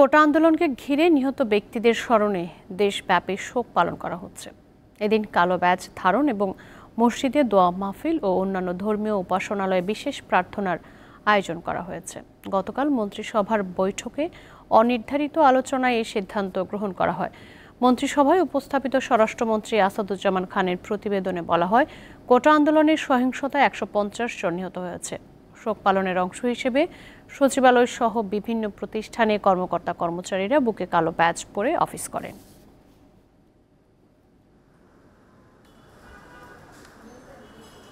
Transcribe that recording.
কোটা আন্দোলনকে ঘিরে নিহত ব্যক্তিদের স্মরণে দেশব্যাপী শোক পালন করা হচ্ছে এদিন কালো ব্যাজ ধারণ এবং মসজিদে দোয়া মাহফিল ও অন্যান্য ধর্মীয় উপাসনালয়ে বিশেষ প্রার্থনার আয়োজন করা হয়েছে গতকাল মন্ত্রিসভার বৈঠকে অনির্ধারিত আলোচনায় এই সিদ্ধান্ত গ্রহণ করা হয় মন্ত্রিসভায় উপস্থাপিত স্বরাষ্ট্রমন্ত্রী আসাদুজ্জামান খানের প্রতিবেদনে বলা হয় কোটা আন্দোলনের সহিংসতায় একশো পঞ্চাশ জন নিহত হয়েছে শোক পালনের অংশ হিসেবে সচিবালয় সহ বিভিন্ন প্রতিষ্ঠানে কর্মকর্তা কর্মচারীরা বুকে কালো ব্যাজ পরে অফিস করেন